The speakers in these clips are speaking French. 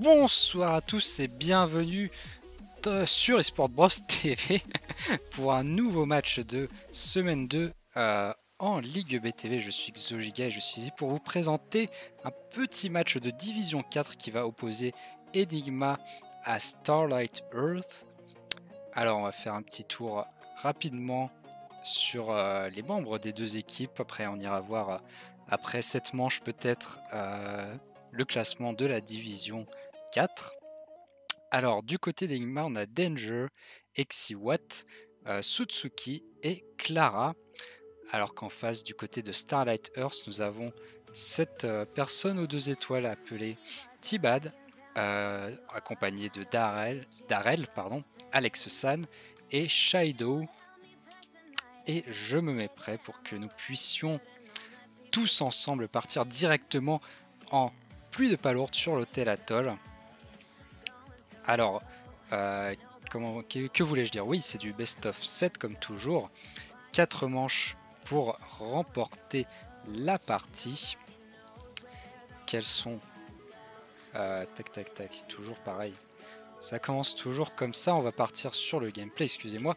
Bonsoir à tous et bienvenue euh, sur Esport Bros TV pour un nouveau match de semaine 2 euh, en Ligue BTV. Je suis Xogiga et je suis ici pour vous présenter un petit match de Division 4 qui va opposer Enigma à Starlight Earth. Alors on va faire un petit tour rapidement sur euh, les membres des deux équipes. Après on ira voir après cette manche peut-être le classement de la division alors, du côté d'Enigma, on a Danger, ExiWat, euh, Sutsuki et Clara. Alors qu'en face, du côté de Starlight Earth, nous avons cette euh, personne aux deux étoiles appelée Tibad, euh, accompagnée de Darel, pardon, Alex San et Shido. Et je me mets prêt pour que nous puissions tous ensemble partir directement en plus de palourdes sur l'hôtel Atoll. Alors, euh, que, voulais-je dire Oui, c'est du best-of 7 comme toujours. 4 manches pour remporter la partie. Quelles sont euh, Tac, tac, tac, toujours pareil. Ça commence toujours comme ça, on va partir sur le gameplay, excusez-moi.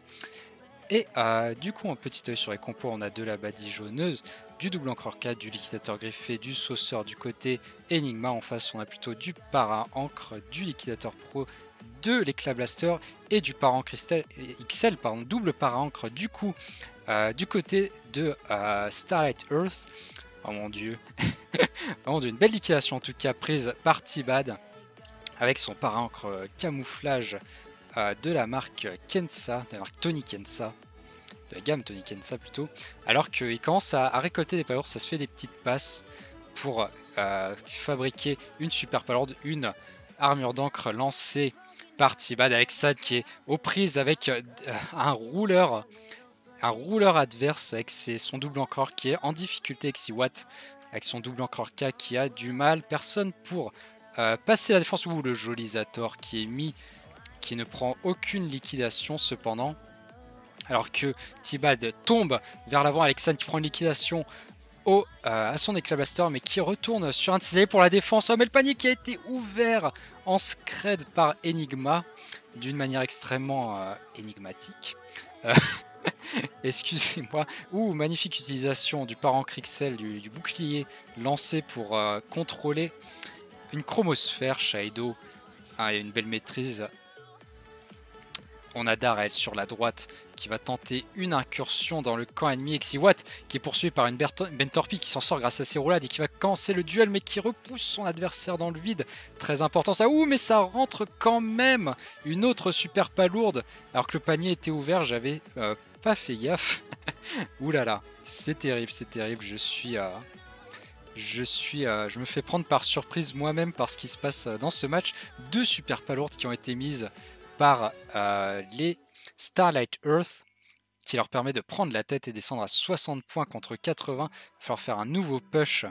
Et euh, du coup, un petit œil sur les compos, on a de la badie jauneuse, du double encre 4, du liquidateur griffé, du sauceur du côté Enigma. En face, on a plutôt du para encre, du liquidateur pro, de l'éclat blaster et du para cristal XL, pardon, double para encre du coup euh, du côté de euh, Starlight Earth. Oh mon dieu. Une une belle liquidation en tout cas prise par Tibad avec son para encre camouflage de la marque Kensa, de la marque Tony Kensa la gamme, Tony Kensa plutôt. Alors qu'il commence à, récolter des palourdes, ça se fait des petites passes pour euh, fabriquer une super palourde une armure d'encre lancée par Tibad avec Sad qui est aux prises avec euh, un rouleur un rouleur adverse avec son double encreur qui est en difficulté avec Siwat avec son double encreur K qui a du mal personne pour euh, passer la défense ou le jolisator qui est mis qui ne prend aucune liquidation cependant alors que Tibad tombe vers l'avant, Alexan qui prend une liquidation au, euh, à son éclabasteur mais qui retourne sur un de pour la défense. Oh, mais le panier qui a été ouvert en scred par Enigma, d'une manière extrêmement euh, énigmatique. Euh, excusez-moi. Ouh, magnifique utilisation du parent Crixel, du, bouclier lancé pour contrôler une chromosphère Shaido. Ah, une belle maîtrise. On a Darel sur la droite qui va tenter une incursion dans le camp ennemi. Exiwat qui est poursuivi par une Bentorpi qui s'en sort grâce à ses roulades et qui va commencer le duel mais qui repousse son adversaire dans le vide. Très important ça. Ouh mais ça rentre quand même Une autre super palourde. Alors que le panier était ouvert, j'avais euh, pas fait gaffe. Ouh là là, c'est terrible, c'est terrible. Je suis... Euh, je suis, euh, je me fais prendre par surprise moi-même par ce qui se passe dans ce match. Deux super palourdes qui ont été mises par les Starlight Earth, qui leur permet de prendre la tête et descendre à 60 points contre 80. Il va faire un nouveau push,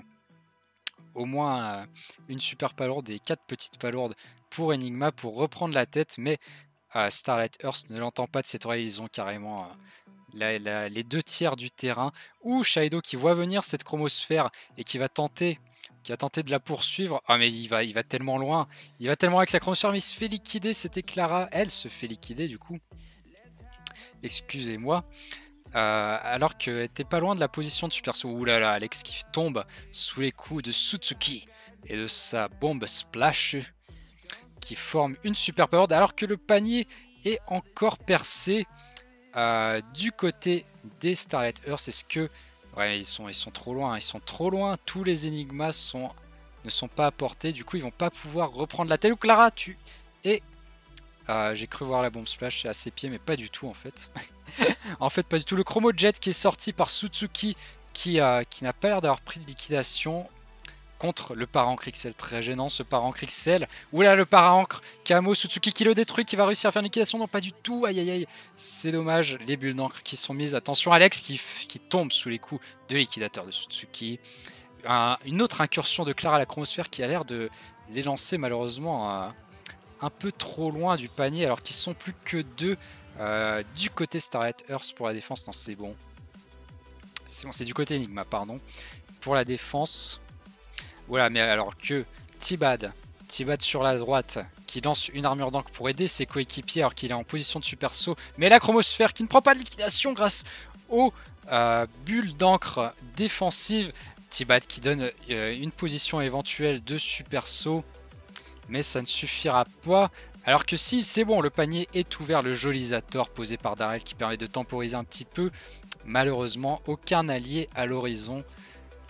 au moins euh, une super palourde et quatre petites palourdes pour Enigma pour reprendre la tête, mais euh, Starlight Earth ne l'entend pas de cette oreille, ils ont carrément euh, les deux tiers du terrain, ou Shido qui voit venir cette chromosphère et qui va tenter qui de la poursuivre. Ah mais il va, il va tellement loin, il va tellement avec sa chromosphère, mais il se fait liquider, c'était Clara, elle se fait liquider du coup excusez-moi. Euh, alors que était pas loin de la position de Super Ouh là là, Alex qui tombe sous les coups de Suzuki et de sa bombe Splash qui forme une super power alors que le panier est encore percé euh, du côté des Starlet Earth. Est-ce que ouais, ils sont ils sont trop loin, ils sont trop loin. Tous les enigmas sont ne sont pas apportés. Du coup, ils vont pas pouvoir reprendre la tête. Ou Clara, tu es ah, j'ai cru voir la bombe splash à ses pieds, mais pas du tout en fait. en fait, pas du tout. Le chromo jet qui est sorti par Suzuki qui, qui n'a pas l'air d'avoir pris de liquidation contre le parent Crixel. Très gênant ce parent Crixel. Oula, le parent Kamo Suzuki qui le détruit, qui va réussir à faire une liquidation. Non, pas du tout. Aïe aïe aïe. C'est dommage, les bulles d'encre qui sont mises. Attention, Alex qui, tombe sous les coups de liquidateur de Suzuki. une autre incursion de Clara à la chromosphère qui a l'air de les lancer malheureusement un peu trop loin du panier alors qu'ils sont plus que deux euh, du côté Starlight. Earth pour la défense. Non, c'est bon. C'est bon, c'est du côté Enigma, pardon. Pour la défense. Voilà, mais alors que Tibad, Tibad sur la droite, qui lance une armure d'encre pour aider ses coéquipiers alors qu'il est en position de super saut. Mais la chromosphère qui ne prend pas de liquidation grâce aux euh, bulles d'encre défensive. Tibad qui donne euh, une position éventuelle de super saut mais ça ne suffira pas. Alors que si, c'est bon, le panier est ouvert, le jolisator posé par Darel qui permet de temporiser un petit peu. Malheureusement, aucun allié à l'horizon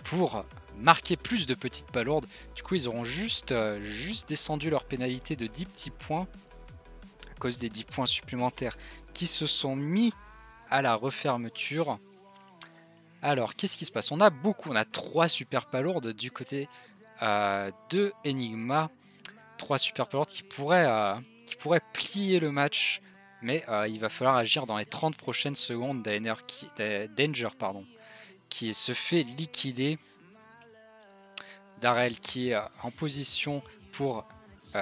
pour marquer plus de petites palourdes. Du coup, ils auront juste, euh, juste descendu leur pénalité de 10 petits points à cause des 10 points supplémentaires qui se sont mis à la refermeture. Alors, qu'est-ce qui se passe On a beaucoup, on a 3 super palourdes du côté euh, de Enigma trois super power qui pourraient, euh, qui pourraient plier le match, mais euh, il va falloir agir dans les 30 prochaines secondes d'Anger pardon, qui se fait liquider. Darrell qui est euh, en position pour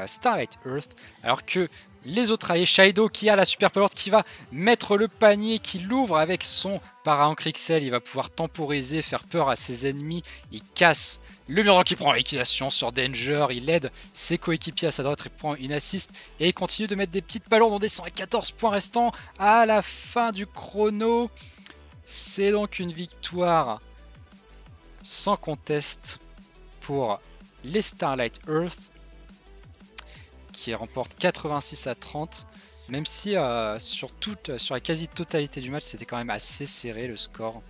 Starlight Earth, alors que les autres alliés, Shido qui a la super power qui va mettre le panier, qui l'ouvre avec son para Crixel, il va pouvoir temporiser, faire peur à ses ennemis, il casse le Murant qui prend l'équitation sur Danger, il aide ses coéquipiers à sa droite Il prend une assiste et il continue de mettre des petites ballons. On descend à 14 points restants à la fin du chrono. C'est donc une victoire sans conteste pour les Starlight Earth qui remporte 86 à 30. Même si euh, sur, toute, sur la quasi-totalité du match, c'était quand même assez serré le score.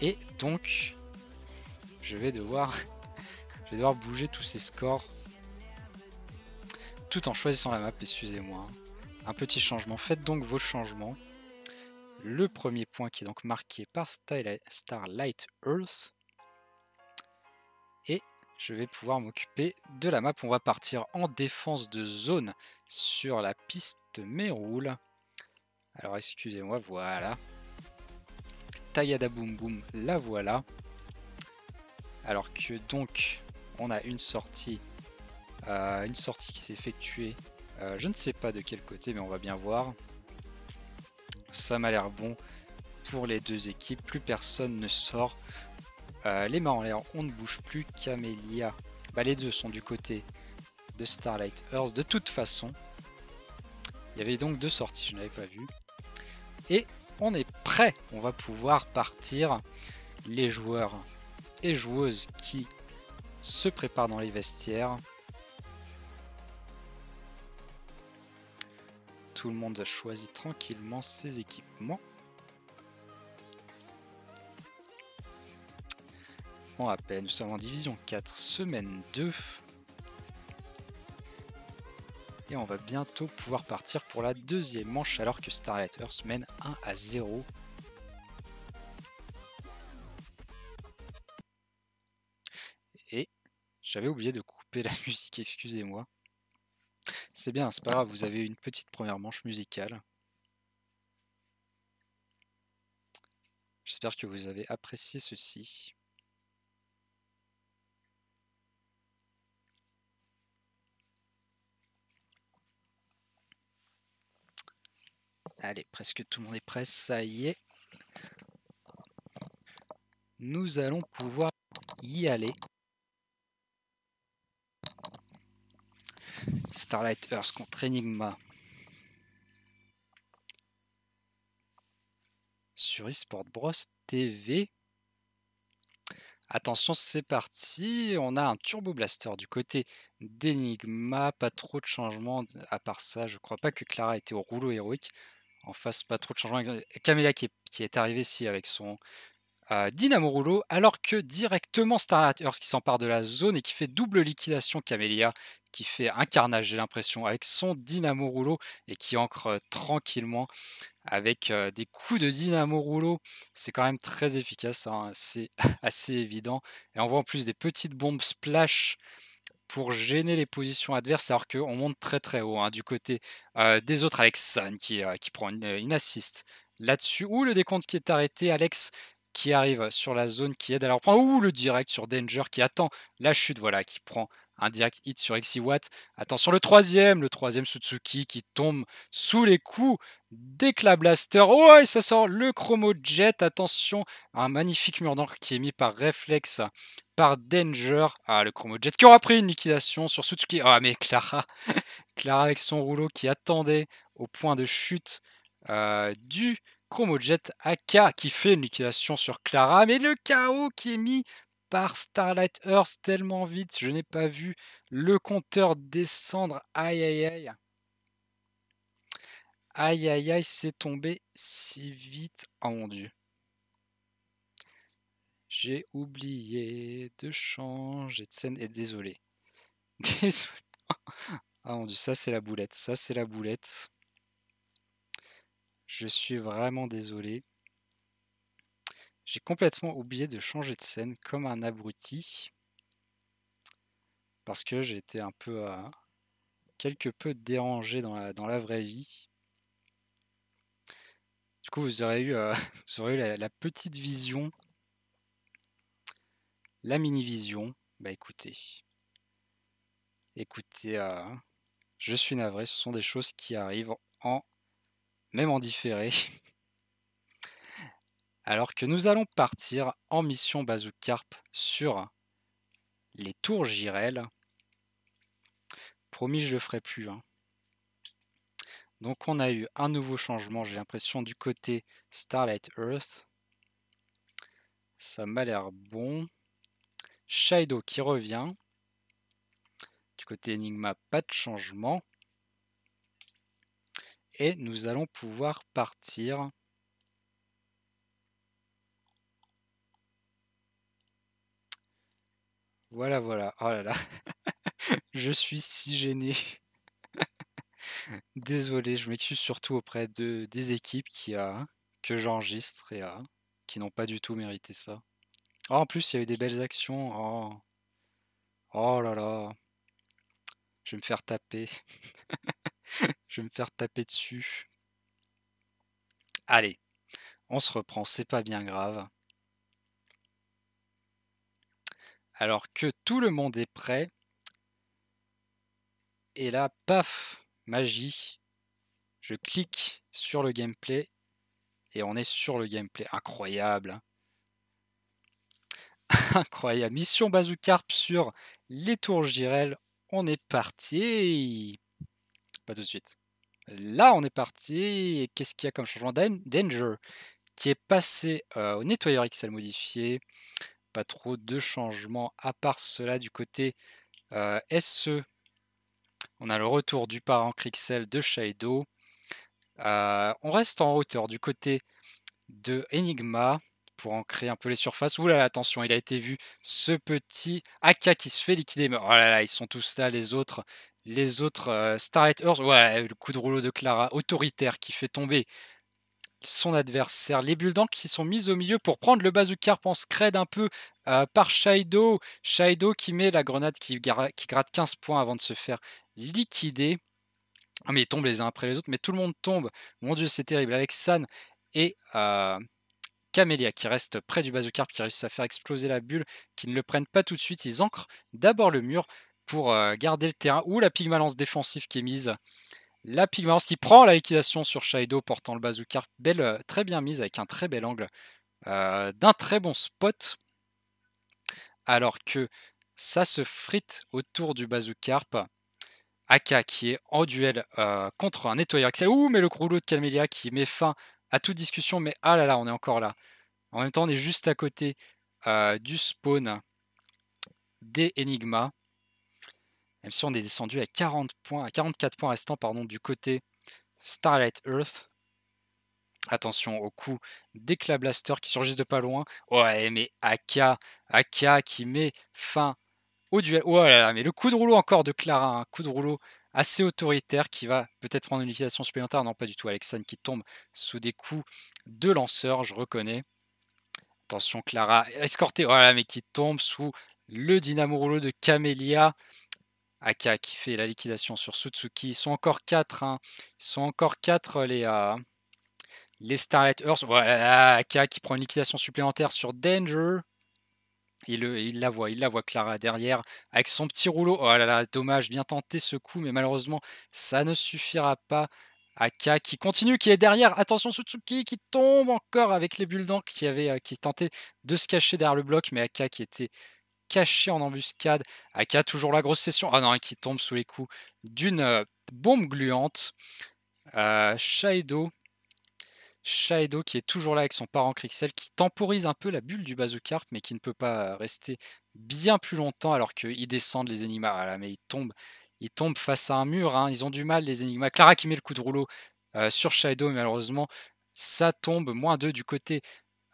Et donc, je vais devoir je devoir bouger tous ces scores tout en choisissant la map, excusez-moi. Un petit changement, faites donc vos changements. Le premier point qui est donc marqué par Starlight Earth. Et je vais pouvoir m'occuper de la map. On va partir en défense de zone sur la piste Méroule. Alors excusez-moi, voilà. Tayada Boom Boom, la voilà alors que donc on a une sortie, euh, une sortie qui s'est effectuée. Euh, je ne sais pas de quel côté, mais on va bien voir. Ça m'a l'air bon pour les deux équipes. Plus personne ne sort. Euh, les mains en l'air, on ne bouge plus. Camélia. Bah, les deux sont du côté de Starlight Earth de toute façon. Il y avait donc deux sorties, je n'avais pas vu. Et on est prêt. On va pouvoir partir. Les joueurs et joueuses qui se préparent dans les vestiaires. Tout le monde choisit tranquillement ses équipements. On rappelle, nous sommes en division 4, semaine 2. Et on va bientôt pouvoir partir pour la deuxième manche alors que Starlight Earth mène 1 à 0 J'avais oublié de couper la musique, excusez-moi. C'est bien, c'est pas grave, vous avez une petite première manche musicale. J'espère que vous avez apprécié ceci. Allez, presque tout le monde est prêt, ça y est. Nous allons pouvoir y aller. Starlight Earth contre Enigma sur eSport Bros TV. Attention, c'est parti. On a un Turbo Blaster du côté d'Enigma. Pas trop de changements à part ça. Je crois pas que Clara était au rouleau héroïque. En face, pas trop de changements. Camélia qui est, arrivée ici avec son euh, Dynamo Rouleau. Alors que directement Starlight Earth qui s'empare de la zone et qui fait double liquidation Camélia qui fait un carnage, j'ai l'impression, avec son dynamo rouleau et qui ancre tranquillement avec des coups de dynamo rouleau. C'est quand même très efficace, hein, c'est assez évident. Et on voit en plus des petites bombes splash pour gêner les positions adverses, alors qu'on monte très très haut hein, du côté des autres. Alex Sun qui, qui prend une, une assist là-dessus. Ou le décompte qui est arrêté. Alex qui arrive sur la zone qui aide à leur prendre. Ou le direct sur Danger qui attend la chute, voilà, qui prend un direct hit sur ExiWatt. Attention le troisième, le troisième Suzuki qui tombe sous les coups d'Eclat Blaster. Oh, et ça sort le Chromo Jet. Attention, un magnifique mur d'encre qui est mis par Reflex par Danger. Ah, le Chromo Jet qui aura pris une liquidation sur Suzuki. Ah, oh, mais Clara, Clara avec son rouleau qui attendait au point de chute euh, du du Jet AK qui fait une liquidation sur Clara, mais le chaos qui est mis par Starlight Earth tellement vite. Je n'ai pas vu le compteur descendre. Aïe, aïe, aïe. Aïe, aïe, aïe, c'est tombé si vite. Ah, mon dieu. J'ai oublié de changer de scène. Et désolé. Désolé. Ah mon dieu, ça c'est la boulette. Ça c'est la boulette. Je suis vraiment désolé. J'ai complètement oublié de changer de scène comme un abruti. Parce que j'ai été un peu euh, quelque peu dérangé dans la, vraie vie. Du coup, vous aurez eu, euh, la, petite vision, la mini-vision. Bah écoutez, écoutez, euh, je suis navré, ce sont des choses qui arrivent en, même en différé. alors que nous allons partir en mission Bazookarp sur les tours Jirel. Promis, je ne le ferai plus. Hein. Donc on a eu un nouveau changement, j'ai l'impression, du côté Starlight Earth. Ça m'a l'air bon. Shido qui revient. Du côté Enigma, pas de changement. Et nous allons pouvoir partir Voilà, voilà. Oh là là. je suis si gêné. Désolé, je m'excuse surtout auprès de, des équipes qui a, que j'enregistre et qui n'ont pas du tout mérité ça. Oh, en plus, il y a eu des belles actions. oh, oh là là. Je vais me faire taper. je vais me faire taper dessus. Allez, on se reprend, c'est pas bien grave. alors que tout le monde est prêt. Et là, paf, magie. Je clique sur le gameplay et on est sur le gameplay. Incroyable. Hein. Incroyable. Mission Bazookarp sur les tours Jirel. On est parti. Pas tout de suite. Là, on est parti. Et qu'est-ce qu'il y a comme changement Danger qui est passé euh, au nettoyeur XL modifié trop de changements à part cela du côté euh, SE. On a le retour du parent Crixel de Shadow. Euh, on reste en hauteur du côté de Enigma pour en créer un peu les surfaces. Ouh là attention, il a été vu ce petit AK qui se fait liquider. Mais oh là là, ils sont tous là, les autres. Les autres euh, Starlight Earth. Ouais, le coup de rouleau de Clara autoritaire qui fait tomber son adversaire. Les bulles d'encre qui sont mises au milieu pour prendre le Bazookarp en scred un peu euh, par Shaido. Shaido qui met la grenade qui, gratte 15 points avant de se faire liquider. Ah, mais ils tombent les uns après les autres, mais tout le monde tombe. Mon dieu, c'est terrible. Alexan et euh, Camélia qui restent près du Bazookarp qui réussissent à faire exploser la bulle, qui ne le prennent pas tout de suite. Ils ancrent d'abord le mur pour euh, garder le terrain ou la pigmalence défensive qui est mise la Pygmalion qui prend la liquidation sur Shaido portant le bazooka. Belle, euh, très bien mise avec un très bel angle euh, d'un très bon spot. Alors que ça se frite autour du Bazookarp. Aka qui est en duel euh, contre un nettoyeur C'est Ouh, mais le rouleau de Camélia qui met fin à toute discussion. Mais ah là là, on est encore là. En même temps, on est juste à côté du spawn des Enigmas même si on est descendu à 40 points, à 44 points restants pardon, du côté Starlight Earth. Attention au coup d'éclat blaster qui surgissent de pas loin. Ouais, mais Aka, Aka qui met fin au duel. Oh là là, mais le coup de rouleau encore de Clara, un hein. coup de rouleau assez autoritaire qui va peut-être prendre une utilisation supplémentaire. Non, pas du tout. Alexane qui tombe sous des coups de lanceur, je reconnais. Attention, Clara, escortée. Voilà, oh mais qui tombe sous le dynamo rouleau de Camélia. Aka qui fait la liquidation sur Suzuki. Ils sont encore 4. Hein. Ils sont encore 4 euh, euh, les, Starlight les Earth. Voilà, Aka qui prend une liquidation supplémentaire sur Danger. Il, il, la voit, il la voit Clara derrière avec son petit rouleau. Oh là là, dommage, bien tenté ce coup, mais malheureusement, ça ne suffira pas. Aka qui continue, qui est derrière. Attention Suzuki qui tombe encore avec les bulles d'encre qui, avait, euh, qui tentait de se cacher derrière le bloc, mais Aka qui était caché en embuscade. Aka, toujours la grosse session. Ah non, hein, qui tombe sous les coups d'une bombe gluante. Euh, Shido Shaido. qui est toujours là avec son parent Crixel qui temporise un peu la bulle du Bazookarp mais qui ne peut pas rester bien plus longtemps alors qu'ils descendent les énigmas. Ah là, mais ils tombent, tombent face à un mur, hein. ils ont du mal les énigmas. Clara qui met le coup de rouleau euh, sur Shido mais malheureusement ça tombe. Moins 2 du côté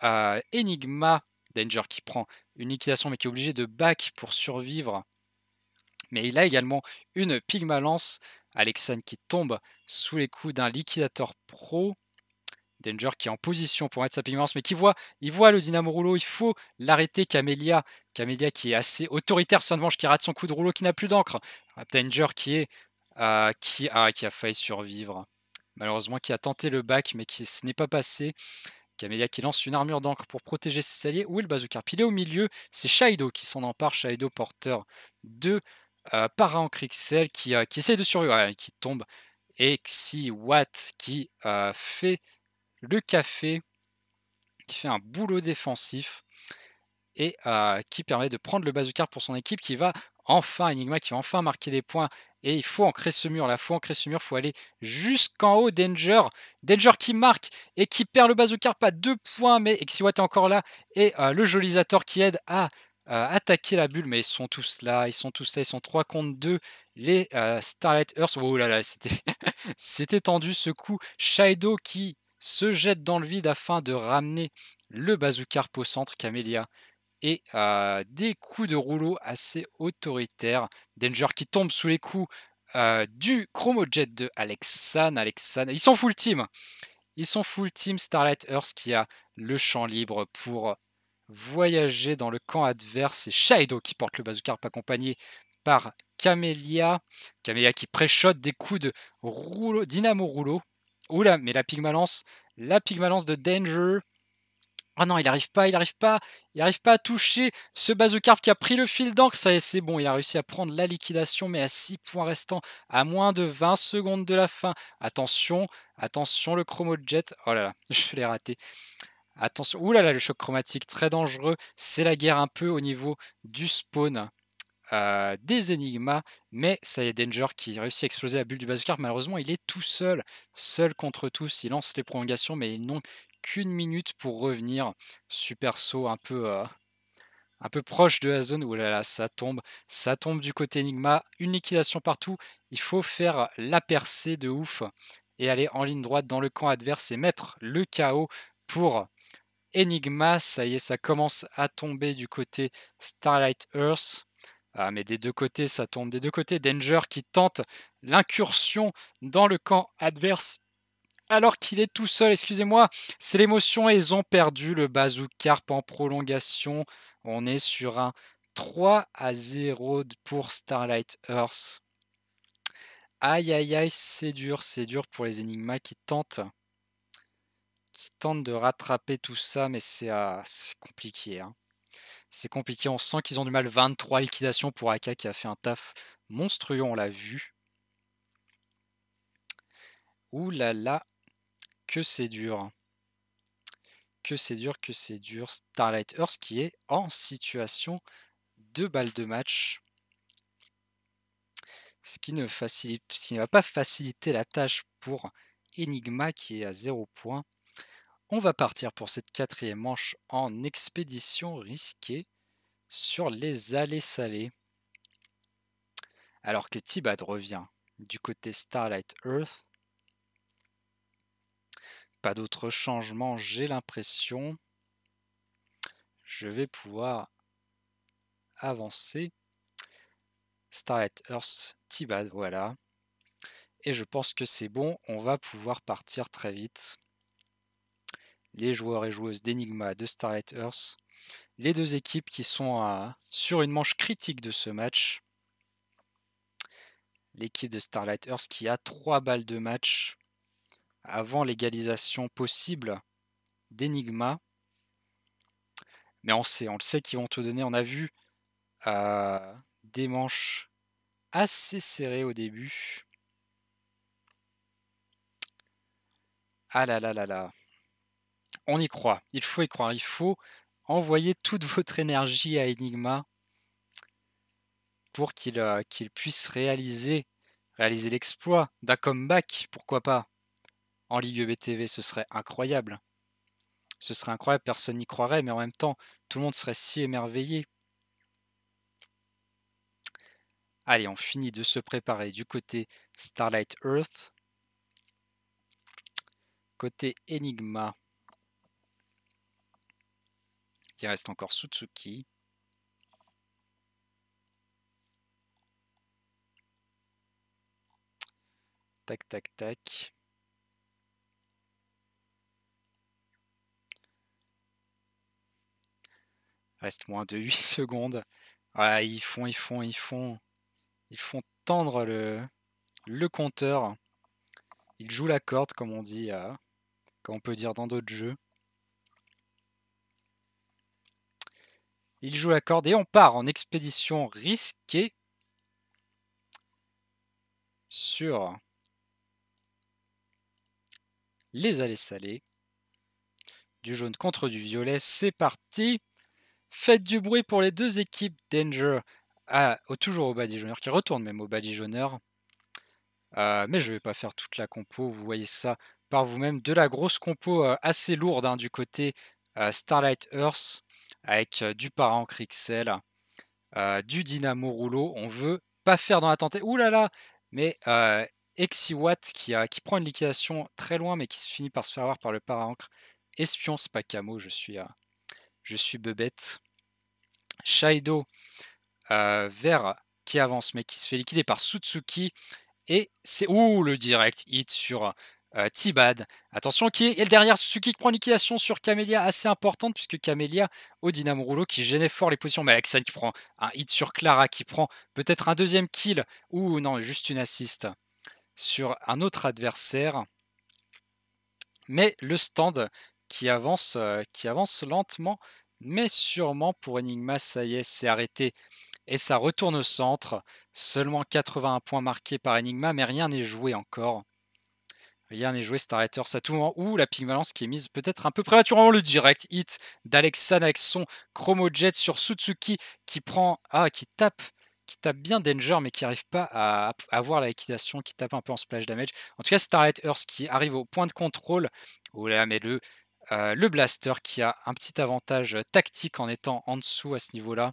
Enigma. Danger qui prend une liquidation, mais qui est obligé de back pour survivre. Mais il a également une Pygmalance, Alexan qui tombe sous les coups d'un liquidateur pro. Danger qui est en position pour mettre sa Pygmalance, mais qui voit, il voit le Dynamo Rouleau, il faut l'arrêter, Camélia. Camélia qui est assez autoritaire sur manche, qui rate son coup de rouleau, qui n'a plus d'encre. Ah, Danger qui est euh, qui, a, qui a failli survivre. Malheureusement, qui a tenté le bac, mais qui ce n'est pas passé. Camélia qui lance une armure d'encre pour protéger ses alliés. Où est le bazooka Il est au milieu. C'est Shaido qui s'en empare. Shaido, porteur de euh, Para en euh, qui, essaie de survivre, qui tombe. Et Xi Watt qui euh, fait le café, qui fait un boulot défensif et euh, qui permet de prendre le bazooka pour son équipe qui va enfin, Enigma qui va enfin marquer des points et il faut ancrer ce mur là, faut ancrer ce mur, faut aller jusqu'en haut Danger. Danger qui marque et qui perd le Bazooka. à deux points, mais Exiwat est encore là. Et euh, le Jolisator qui aide à euh, attaquer la bulle, mais ils sont tous là, ils sont tous là, ils sont 3 contre 2. Les euh, Starlight Earth, oh là là, c'était tendu ce coup. Shido qui se jette dans le vide afin de ramener le Bazooka au centre. Camélia et des coups de rouleau assez autoritaires. Danger qui tombe sous les coups du Chromojet de Alexan. Alexan, ils sont full team. Ils sont full team Starlight Earth qui a le champ libre pour voyager dans le camp adverse. Et Shaido qui porte le Bazookarp accompagné par Camélia. Camélia qui préchote des coups de rouleau, dynamo rouleau. Oula, mais la Pygmalance la pigmalence de Danger ah non, il n'arrive pas, il n'arrive pas, il n'arrive pas à toucher ce Bazocarp qui a pris le fil d'encre. Ça c'est bon, il a réussi à prendre la liquidation, mais à 6 points restants, à moins de 20 secondes de la fin. Attention, attention, le Chromo Jet. Oh là là, je l'ai raté. Attention, ouh là là, le choc chromatique, très dangereux. C'est la guerre un peu au niveau du spawn. Euh, des énigmas, mais ça y est, Danger qui réussit à exploser la bulle du bazooka. Malheureusement, il est tout seul, seul contre tous. Il lance les prolongations, mais il n'ont qu'une minute pour revenir. Super saut un peu, euh, un peu proche de la zone. où là là, ça tombe. Ça tombe du côté Enigma. Une liquidation partout. Il faut faire la percée de ouf et aller en ligne droite dans le camp adverse et mettre le chaos pour Enigma. Ça y est, ça commence à tomber du côté Starlight Earth. Ah, mais des deux côtés, ça tombe des deux côtés. Danger qui tente l'incursion dans le camp adverse alors qu'il est tout seul, excusez-moi, c'est l'émotion ils ont perdu le Bazookarp en prolongation. On est sur un 3 à 0 pour Starlight Earth. Aïe aïe aïe, c'est dur, c'est dur pour les Enigmas qui tentent qui tentent de rattraper tout ça, mais c'est ah, compliqué. Hein. C'est compliqué, on sent qu'ils ont du mal. 23 liquidations pour Aka qui a fait un taf monstrueux, on l'a vu. Ouh là là, que c'est dur. Que c'est dur, que c'est dur. Starlight Earth qui est en situation de balle de match. Ce qui ne, facilite, ce qui ne va pas faciliter la tâche pour Enigma qui est à 0 points. On va partir pour cette quatrième manche en expédition risquée sur les allées salées. Alors que Tibad revient du côté Starlight Earth, pas d'autres changements, j'ai l'impression. Je vais pouvoir avancer. Starlight Earth Tibad, voilà. Et je pense que c'est bon, on va pouvoir partir très vite. Les joueurs et joueuses d'Enigma de Starlight Earth. Les deux équipes qui sont sur une manche critique de ce match. L'équipe de Starlight Earth qui a trois balles de match avant l'égalisation possible d'Enigma. Mais on sait, on le sait qu'ils vont te donner. On a vu euh, des manches assez serrées au début. Ah là là là là. On y croit. Il faut y croire. Il faut envoyer toute votre énergie à Enigma pour euh, qu'il puisse réaliser réaliser l'exploit d'un comeback, pourquoi pas en Ligue BTV, ce serait incroyable. Ce serait incroyable, personne n'y croirait, mais en même temps, tout le monde serait si émerveillé. Allez, on finit de se préparer du côté Starlight Earth. Côté Enigma, il reste encore Suzuki. Tac, tac, tac. Reste moins de 8 secondes. Voilà, ils font, ils font, ils font. Ils font tendre le, le compteur. Ils jouent la corde, comme on dit, euh, comme on peut dire dans d'autres jeux. Ils jouent la corde et on part en expédition risquée sur les allées salées. Du jaune contre du violet, c'est parti. Faites du bruit pour les deux équipes. Danger, à, ah, toujours au badigeonneur, qui retourne même au badigeonneur. Euh, mais je ne vais pas faire toute la compo, vous voyez ça par vous-même. De la grosse compo euh, assez lourde hein, du côté euh, Starlight Earth, avec du parent XL du Dynamo Rouleau. On veut pas faire dans la tentée. Ouh là là Mais Exiwatt qui, qui, prend une liquidation très loin, mais qui finit par se faire avoir par le parancre. Espion, c'est pas camo, je suis à je suis bebête. Shaido euh, Vert qui avance mais qui se fait liquider par Sutsuki. Et c'est. Ouh, le direct hit sur euh, Tibad. Attention, qui est derrière Sutsuki qui prend une liquidation sur Camélia assez importante, puisque Camélia au Dynamo Rouleau qui gênait fort les positions. Mais ça qui prend un hit sur Clara, qui prend peut-être un deuxième kill, ou non, juste une assiste sur un autre adversaire. Mais le stand qui avance, qui avance lentement, mais sûrement pour Enigma, ça y est, c'est arrêté. Et ça retourne au centre. Seulement 81 points marqués par Enigma, mais rien n'est joué encore. Rien n'est joué, Star à ça moment ou la balance qui est mise peut-être un peu prématurément. Le direct hit d'Alexan avec son Chromo Jet sur suzuki qui prend. Ah, qui tape qui tape bien Danger mais qui n'arrive pas à avoir la liquidation, qui tape un peu en splash damage. En tout cas, Starlight Earth qui arrive au point de contrôle. Oh là, mais le, euh, le blaster qui a un petit avantage euh, tactique en étant en dessous à ce niveau-là.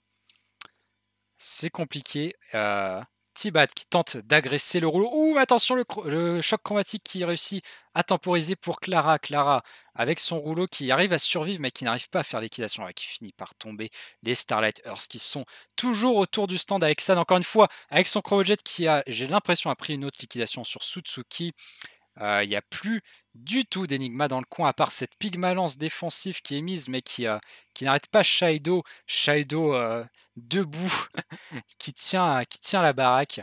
C'est compliqué. Euh, Tibat qui tente d'agresser le rouleau. Ouh, attention, le, choc chromatique qui réussit à temporiser pour Clara. Clara, avec son rouleau qui arrive à survivre, mais qui n'arrive pas à faire l'équitation. qui finit par tomber. Les Starlight qui sont toujours autour du stand avec San, encore une fois, avec son Chromojet qui a, j'ai l'impression, a pris une autre liquidation sur Sutsuki. Il n'y a plus du tout d'Enigma dans le coin, à part cette pygmalance défensive qui est mise, mais qui, qui n'arrête pas Shaido. Shaido debout, qui, tient, qui tient la baraque.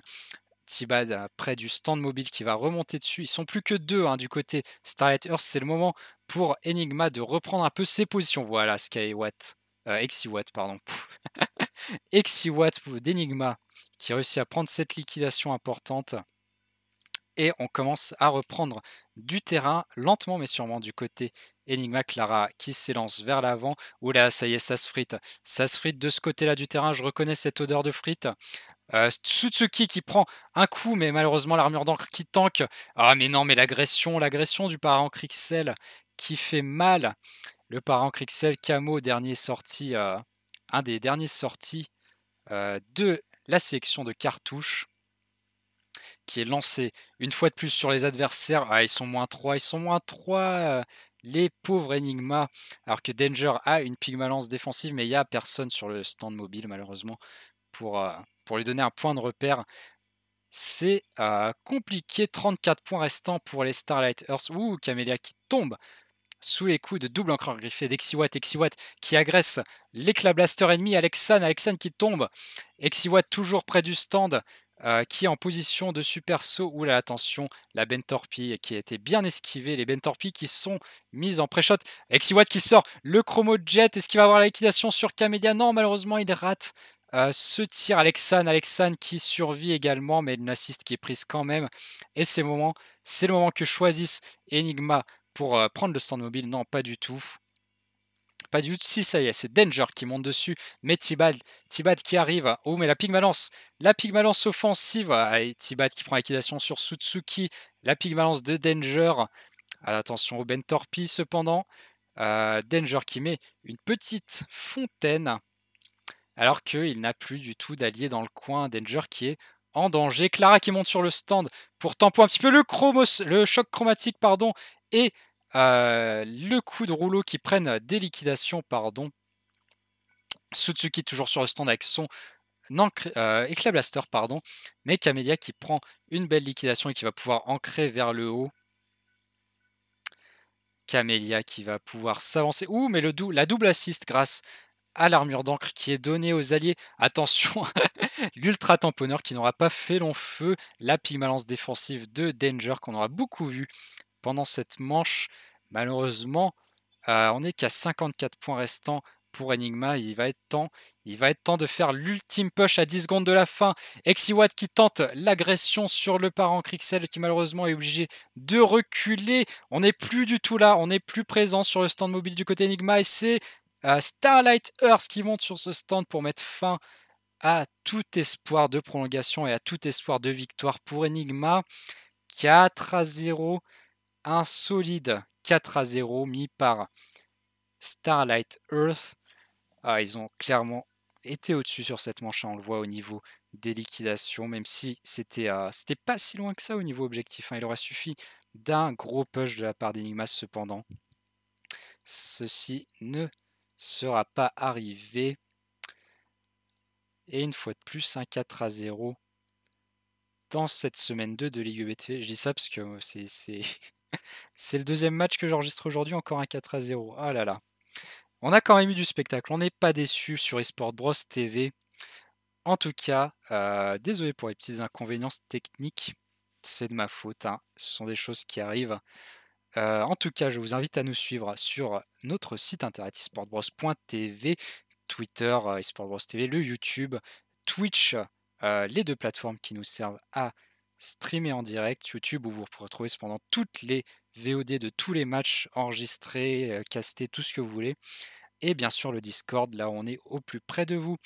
Tibad près du stand mobile qui va remonter dessus. Ils sont plus que deux hein, du côté Starlight Earth. C'est le moment pour Enigma de reprendre un peu ses positions. Voilà, Skywatt. Exiwatt, pardon. Exiwatt d'Enigma qui réussit à prendre cette liquidation importante et on commence à reprendre du terrain lentement mais sûrement du côté Enigma Clara qui s'élance vers l'avant. Oula, ça y est, ça se frite. Ça se frite de ce côté-là du terrain. Je reconnais cette odeur de frites. Euh, Tsutsuki qui prend un coup, mais malheureusement l'armure d'encre qui tank. Ah mais non, mais l'agression, l'agression du parent Crixel qui fait mal. Le parent Crixel Camo, dernier sorti, euh, un des derniers sortis euh, de la sélection de cartouches qui est lancé une fois de plus sur les adversaires. Ah, ils sont moins 3, ils sont moins 3. Euh, les pauvres Enigma, alors que Danger a une lance défensive, mais il n'y a personne sur le stand mobile, malheureusement, pour, euh, pour lui donner un point de repère. C'est euh, compliqué. 34 points restants pour les Starlight Earth. Ouh, Camélia qui tombe sous les coups de double encreur griffé d'Exiwatt. Exiwatt qui agresse l'éclat blaster ennemi. Alexan, Alexan qui tombe. Exiwatt toujours près du stand. Euh, qui est en position de super saut. Oula, attention, la torpille qui a été bien esquivée. Les torpilles qui sont mises en pré-shot. Exiwatt qui sort le Chromo Jet. Est-ce qu'il va avoir la liquidation sur Camélia Non, malheureusement, il rate euh, ce tir. Alexan, Alexan qui survit également, mais une assiste qui est prise quand même. Et c'est le moment que choisissent Enigma pour euh, prendre le stand mobile. Non, pas du tout. Pas du tout. Si, ça y est, c'est Danger qui monte dessus. Mais Tibat qui arrive. Oh, mais la pigmalance La pigmalance offensive. Et Tibad qui prend l'équitation sur Sutsuki. La pigmalance de Danger. Attention au Bentorpi cependant. Euh, danger qui met une petite fontaine. Alors qu'il n'a plus du tout d'allié dans le coin. Danger qui est en danger. Clara qui monte sur le stand pour un petit peu le, le choc chromatique pardon, et euh, le coup de rouleau qui prennent euh, des liquidations, pardon. Sutsuki toujours sur le stand avec son euh, éclat pardon. Mais Camélia qui prend une belle liquidation et qui va pouvoir ancrer vers le haut. Camélia qui va pouvoir s'avancer. Ouh, mais le dou la double assiste grâce à l'armure d'encre qui est donnée aux alliés. Attention, l'ultra tamponneur qui n'aura pas fait long feu, la pigmalance défensive de Danger qu'on aura beaucoup vu pendant cette manche. Malheureusement, euh, on n'est qu'à 54 points restants pour Enigma. Il va être temps, il va être temps de faire l'ultime push à 10 secondes de la fin. Exiwat qui tente l'agression sur le parent Crixel qui malheureusement est obligé de reculer. On n'est plus du tout là, on n'est plus présent sur le stand mobile du côté Enigma et c'est euh, Starlight Earth qui monte sur ce stand pour mettre fin à tout espoir de prolongation et à tout espoir de victoire pour Enigma. 4 à 0 un solide 4 à 0 mis par Starlight Earth. Ah, ils ont clairement été au-dessus sur cette manche, hein, on le voit au niveau des liquidations, même si c'était euh, pas si loin que ça au niveau objectif. Hein. Il aurait suffi d'un gros push de la part d'Enigma cependant. Ceci ne sera pas arrivé. Et une fois de plus, un 4 à 0 dans cette semaine 2 de Ligue e BTV. Je dis ça parce que euh, c'est c'est le deuxième match que j'enregistre aujourd'hui, encore un 4 à 0. Ah là là. On a quand même eu du spectacle, on n'est pas déçu sur eSport Bros TV. En tout cas, euh, désolé pour les petites inconvénients techniques, c'est de ma faute, hein. ce sont des choses qui arrivent. Euh, en tout cas, je vous invite à nous suivre sur notre site internet esportbros.tv, Twitter, euh, TV, le YouTube, Twitch, les deux plateformes qui nous servent à streamer en direct YouTube où vous pourrez retrouver cependant toutes les VOD de tous les matchs enregistrés, euh, castés, tout ce que vous voulez. Et bien sûr le Discord, là où on est au plus près de vous.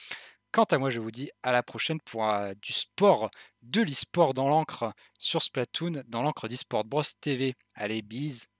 Quant à moi, je vous dis à la prochaine pour euh, du sport, de l'e-sport dans l'encre sur Splatoon, dans l'encre d'eSport Bros TV. Allez, bise